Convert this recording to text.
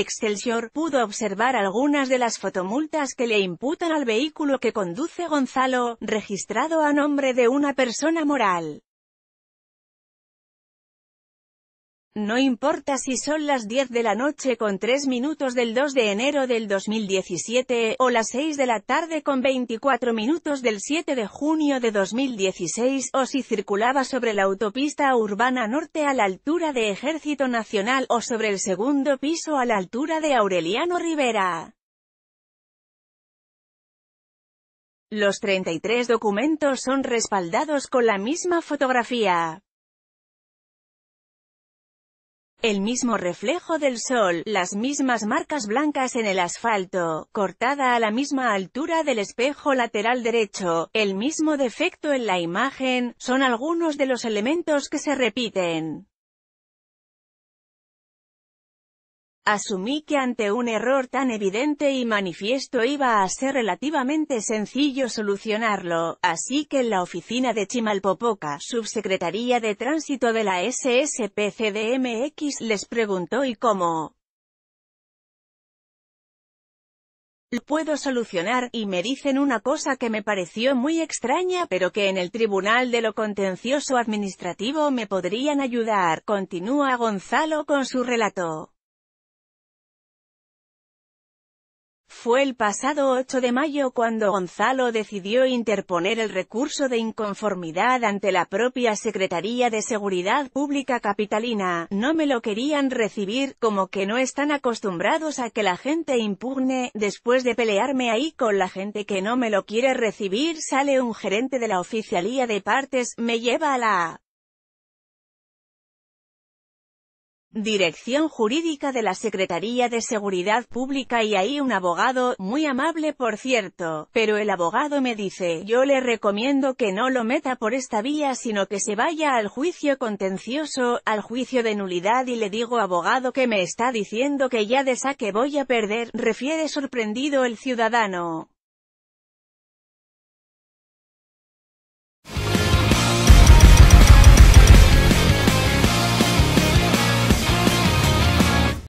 Excelsior pudo observar algunas de las fotomultas que le imputan al vehículo que conduce Gonzalo, registrado a nombre de una persona moral. No importa si son las 10 de la noche con 3 minutos del 2 de enero del 2017, o las 6 de la tarde con 24 minutos del 7 de junio de 2016, o si circulaba sobre la autopista urbana norte a la altura de Ejército Nacional o sobre el segundo piso a la altura de Aureliano Rivera. Los 33 documentos son respaldados con la misma fotografía el mismo reflejo del sol, las mismas marcas blancas en el asfalto, cortada a la misma altura del espejo lateral derecho, el mismo defecto en la imagen, son algunos de los elementos que se repiten. Asumí que ante un error tan evidente y manifiesto iba a ser relativamente sencillo solucionarlo, así que en la oficina de Chimalpopoca, subsecretaría de tránsito de la SSPCDMX, les preguntó y cómo puedo solucionar, y me dicen una cosa que me pareció muy extraña pero que en el Tribunal de lo Contencioso Administrativo me podrían ayudar, continúa Gonzalo con su relato. fue el pasado 8 de mayo cuando Gonzalo decidió interponer el recurso de inconformidad ante la propia Secretaría de Seguridad Pública Capitalina. No me lo querían recibir, como que no están acostumbrados a que la gente impugne. Después de pelearme ahí con la gente que no me lo quiere recibir sale un gerente de la oficialía de partes, me lleva a la Dirección Jurídica de la Secretaría de Seguridad Pública y ahí un abogado, muy amable por cierto, pero el abogado me dice, yo le recomiendo que no lo meta por esta vía sino que se vaya al juicio contencioso, al juicio de nulidad y le digo abogado que me está diciendo que ya de saque voy a perder, refiere sorprendido el ciudadano.